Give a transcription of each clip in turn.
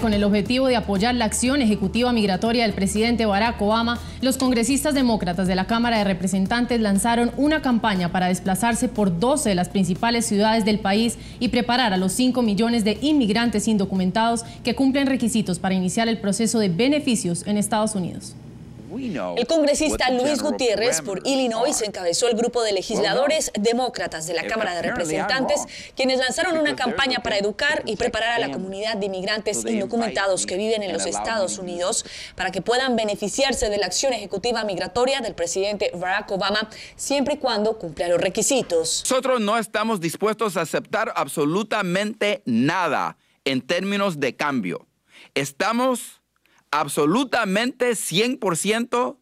con el objetivo de apoyar la acción ejecutiva migratoria del presidente Barack Obama, los congresistas demócratas de la Cámara de Representantes lanzaron una campaña para desplazarse por 12 de las principales ciudades del país y preparar a los 5 millones de inmigrantes indocumentados que cumplen requisitos para iniciar el proceso de beneficios en Estados Unidos. El congresista Luis Gutiérrez por Illinois encabezó el grupo de legisladores demócratas de la Cámara de Representantes, quienes lanzaron una campaña para educar y preparar a la comunidad de inmigrantes indocumentados que viven en los Estados Unidos para que puedan beneficiarse de la acción ejecutiva migratoria del presidente Barack Obama, siempre y cuando cumpla los requisitos. Nosotros no estamos dispuestos a aceptar absolutamente nada en términos de cambio. Estamos absolutamente 100%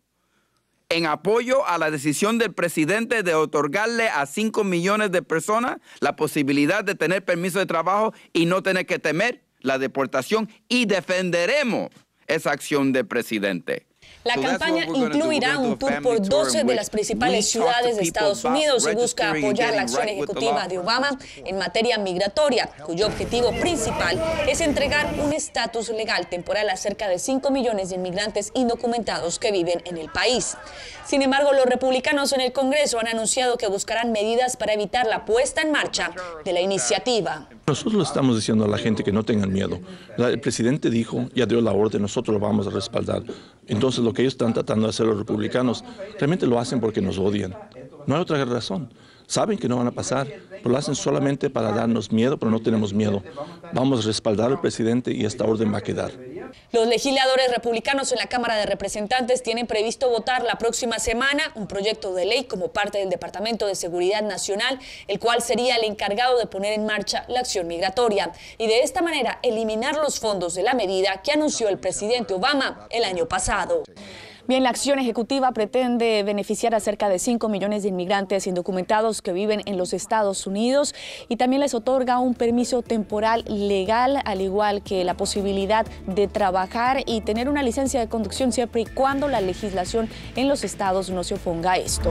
en apoyo a la decisión del presidente de otorgarle a 5 millones de personas la posibilidad de tener permiso de trabajo y no tener que temer la deportación y defenderemos esa acción del presidente. La campaña incluirá un tour por 12 de las principales ciudades de Estados Unidos y busca apoyar la acción ejecutiva de Obama en materia migratoria, cuyo objetivo principal es entregar un estatus legal temporal a cerca de 5 millones de inmigrantes indocumentados que viven en el país. Sin embargo, los republicanos en el Congreso han anunciado que buscarán medidas para evitar la puesta en marcha de la iniciativa. Nosotros le estamos diciendo a la gente que no tengan miedo. El presidente dijo, ya dio la orden, nosotros lo vamos a respaldar. Entonces lo que ellos están tratando de hacer los republicanos, realmente lo hacen porque nos odian. No hay otra razón. Saben que no van a pasar, pero lo hacen solamente para darnos miedo, pero no tenemos miedo. Vamos a respaldar al presidente y esta orden va a quedar. Los legisladores republicanos en la Cámara de Representantes tienen previsto votar la próxima semana un proyecto de ley como parte del Departamento de Seguridad Nacional, el cual sería el encargado de poner en marcha la acción migratoria y de esta manera eliminar los fondos de la medida que anunció el presidente Obama el año pasado. Bien, la acción ejecutiva pretende beneficiar a cerca de 5 millones de inmigrantes indocumentados que viven en los Estados Unidos y también les otorga un permiso temporal legal, al igual que la posibilidad de trabajar y tener una licencia de conducción siempre y cuando la legislación en los estados no se oponga a esto.